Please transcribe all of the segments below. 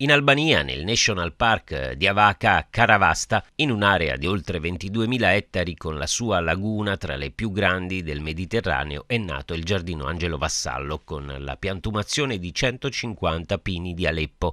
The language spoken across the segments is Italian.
In Albania, nel National Park di Avaka Karavasta, in un'area di oltre 22.000 ettari con la sua laguna tra le più grandi del Mediterraneo, è nato il giardino Angelo Vassallo con la piantumazione di 150 pini di Aleppo.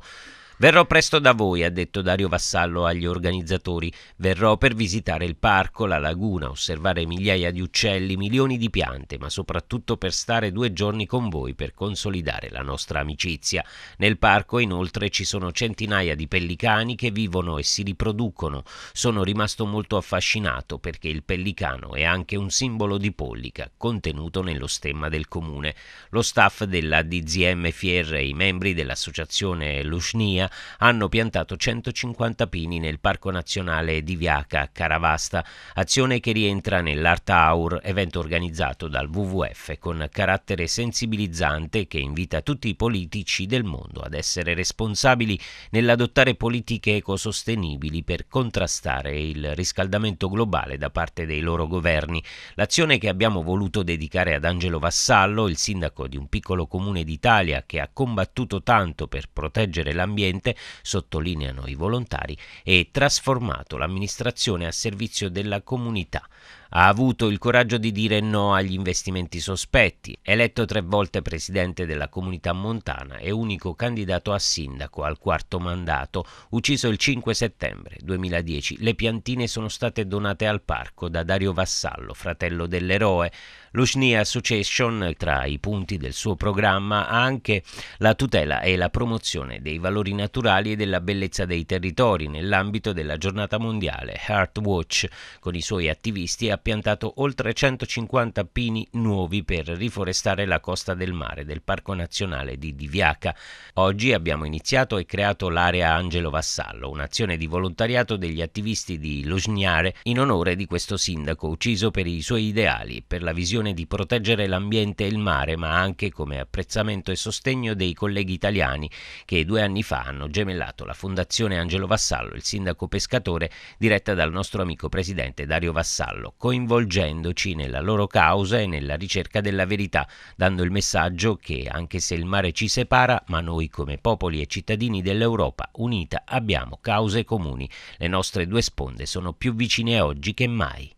Verrò presto da voi, ha detto Dario Vassallo agli organizzatori. Verrò per visitare il parco, la laguna, osservare migliaia di uccelli, milioni di piante, ma soprattutto per stare due giorni con voi per consolidare la nostra amicizia. Nel parco inoltre ci sono centinaia di pellicani che vivono e si riproducono. Sono rimasto molto affascinato perché il pellicano è anche un simbolo di pollica contenuto nello stemma del comune. Lo staff della DZM Fier e i membri dell'associazione Lushnia Romagna hanno piantato 150 pini nel Parco Nazionale di Viaca, Caravasta, azione che rientra nell'Art Hour, evento organizzato dal WWF con carattere sensibilizzante che invita tutti i politici del mondo ad essere responsabili nell'adottare politiche ecosostenibili per contrastare il riscaldamento globale da parte dei loro governi. L'azione che abbiamo voluto dedicare ad Angelo Vassallo, il sindaco di un piccolo comune d'Italia che ha combattuto tanto per proteggere l'ambiente, ambiente, sottolineano i volontari, e trasformato l'amministrazione a servizio della comunità. Ha avuto il coraggio di dire no agli investimenti sospetti, eletto tre volte presidente della comunità montana e unico candidato a sindaco al quarto mandato, ucciso il 5 settembre 2010. Le piantine sono state donate al parco da Dario Vassallo, fratello dell'eroe. L'Ushni Association, tra i punti del suo programma, ha anche la tutela e la promozione dei valori naturali e della bellezza dei territori nell'ambito della giornata mondiale Heart Watch, con i suoi attivisti e piantato oltre 150 pini nuovi per riforestare la costa del mare del Parco Nazionale di Diviaca. Oggi abbiamo iniziato e creato l'area Angelo Vassallo, un'azione di volontariato degli attivisti di Losgnare in onore di questo sindaco ucciso per i suoi ideali, per la visione di proteggere l'ambiente e il mare, ma anche come apprezzamento e sostegno dei colleghi italiani che due anni fa hanno gemellato la Fondazione Angelo Vassallo, il sindaco pescatore, diretta dal nostro amico presidente Dario Vassallo. Con coinvolgendoci nella loro causa e nella ricerca della verità, dando il messaggio che anche se il mare ci separa, ma noi come popoli e cittadini dell'Europa unita abbiamo cause comuni. Le nostre due sponde sono più vicine oggi che mai.